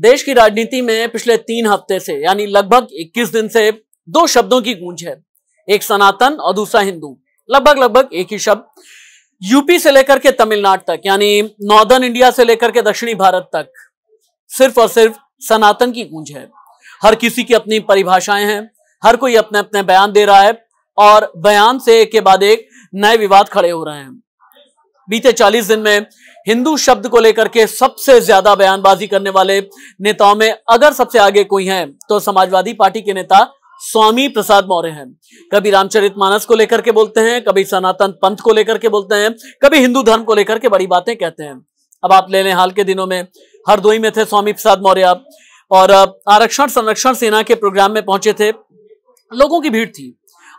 देश की राजनीति में पिछले तीन हफ्ते से यानी लगभग 21 दिन से दो शब्दों की गूंज है एक सनातन और दूसरा हिंदू लगभग लगभग एक ही शब्द यूपी से लेकर के तमिलनाडु तक यानी नॉर्दर्न इंडिया से लेकर के दक्षिणी भारत तक सिर्फ और सिर्फ सनातन की गूंज है हर किसी की अपनी परिभाषाएं हैं हर कोई अपने अपने बयान दे रहा है और बयान से एक के बाद एक नए विवाद खड़े हो रहे हैं बीते 40 दिन में हिंदू शब्द को लेकर के सबसे ज्यादा बयानबाजी करने वाले नेताओं में अगर सबसे आगे कोई हैं तो समाजवादी पार्टी के नेता स्वामी प्रसाद मौर्य हैं कभी रामचरित मानस को लेकर के बोलते हैं कभी सनातन पंथ को लेकर के बोलते हैं कभी हिंदू धर्म को लेकर के बड़ी बातें कहते हैं अब आप ले लें हाल के दिनों में हरदोई में थे स्वामी प्रसाद मौर्य और आरक्षण संरक्षण सेना के प्रोग्राम में पहुंचे थे लोगों की भीड़ थी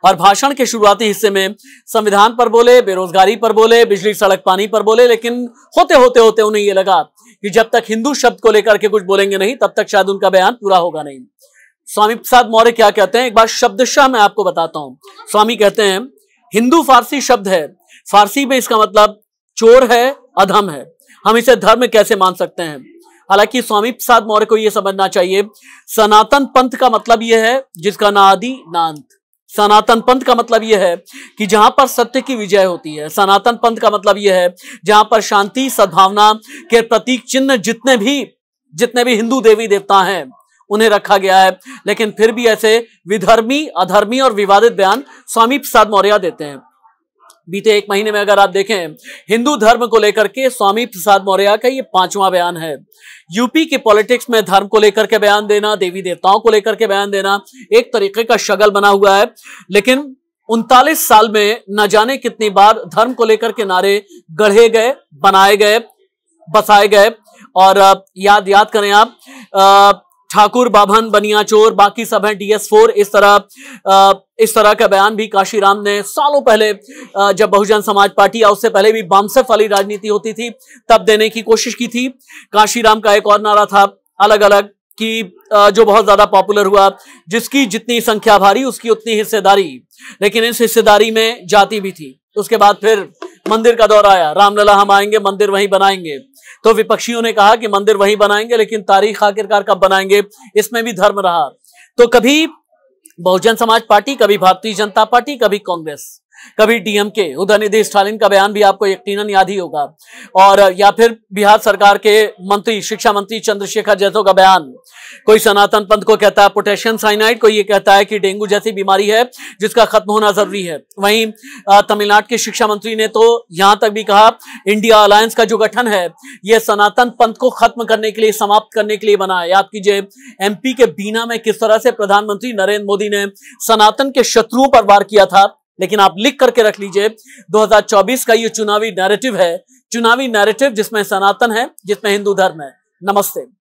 और भाषण के शुरुआती हिस्से में संविधान पर बोले बेरोजगारी पर बोले बिजली सड़क पानी पर बोले लेकिन होते होते होते उन्हें ये लगा कि जब तक हिंदू शब्द को लेकर के कुछ बोलेंगे नहीं तब तक शायद उनका बयान पूरा होगा नहीं स्वामी प्रसाद मौर्य क्या कहते हैं एक बार शब्दशाह मैं आपको बताता हूं स्वामी कहते हैं हिंदू फारसी शब्द है फारसी में इसका मतलब चोर है अधम है हम इसे धर्म कैसे मान सकते हैं हालांकि स्वामी प्रसाद मौर्य को यह समझना चाहिए सनातन पंथ का मतलब यह है जिसका ना आदि ना अंत सनातन पंथ का मतलब यह है कि जहां पर सत्य की विजय होती है सनातन पंथ का मतलब यह है जहां पर शांति सद्भावना के प्रतीक चिन्ह जितने भी जितने भी हिंदू देवी देवता हैं उन्हें रखा गया है लेकिन फिर भी ऐसे विधर्मी अधर्मी और विवादित बयान स्वामी प्रसाद मौर्य देते हैं बीते एक महीने में अगर आप देखें हिंदू धर्म को लेकर के स्वामी प्रसाद मौर्य का ये पांचवा बयान है यूपी के पॉलिटिक्स में धर्म को लेकर के बयान देना देवी देवताओं को लेकर के बयान देना एक तरीके का शगल बना हुआ है लेकिन उनतालीस साल में न जाने कितनी बार धर्म को लेकर के नारे गढ़े गए बनाए गए बसाए गए और याद याद करें आप ठाकुर बाभन चोर बाकी सब हैं डीएस फोर इस तरह इस तरह का बयान भी काशीराम ने सालों पहले जब बहुजन समाज पार्टी या उससे पहले भी बामसेफ वाली राजनीति होती थी तब देने की कोशिश की थी काशीराम का एक और नारा था अलग अलग कि जो बहुत ज्यादा पॉपुलर हुआ जिसकी जितनी संख्या भारी उसकी उतनी हिस्सेदारी लेकिन इस हिस्सेदारी में जाती भी थी उसके बाद फिर मंदिर का दौर आया रामलला हम आएंगे मंदिर वहीं बनाएंगे तो विपक्षियों ने कहा कि मंदिर वहीं बनाएंगे लेकिन तारीख आखिरकार कब बनाएंगे इसमें भी धर्म रहा तो कभी बहुजन समाज पार्टी कभी भारतीय जनता पार्टी कभी कांग्रेस कभी डीएमके उदयनिधि स्टालिन का बयान भी आपको यकीन याद ही होगा और या फिर बिहार सरकार के मंत्री शिक्षा मंत्री चंद्रशेखर जैसो का बयान कोई सनातन पंथ को कहता है पोटेशियम साइनाइड को ये कहता है कि डेंगू जैसी बीमारी है जिसका खत्म होना जरूरी है वहीं तमिलनाडु के शिक्षा मंत्री ने तो यहां तक भी कहा इंडिया अलायंस का जो गठन है यह सनातन पंथ को खत्म करने के लिए समाप्त करने के लिए बना है याद कीजिए एमपी के बीना में किस तरह से प्रधानमंत्री नरेंद्र मोदी ने सनातन के शत्रुओं पर वार किया था लेकिन आप लिख करके रख लीजिए 2024 का ये चुनावी नैरेटिव है चुनावी नैरेटिव जिसमें सनातन है जिसमें हिंदू धर्म है नमस्ते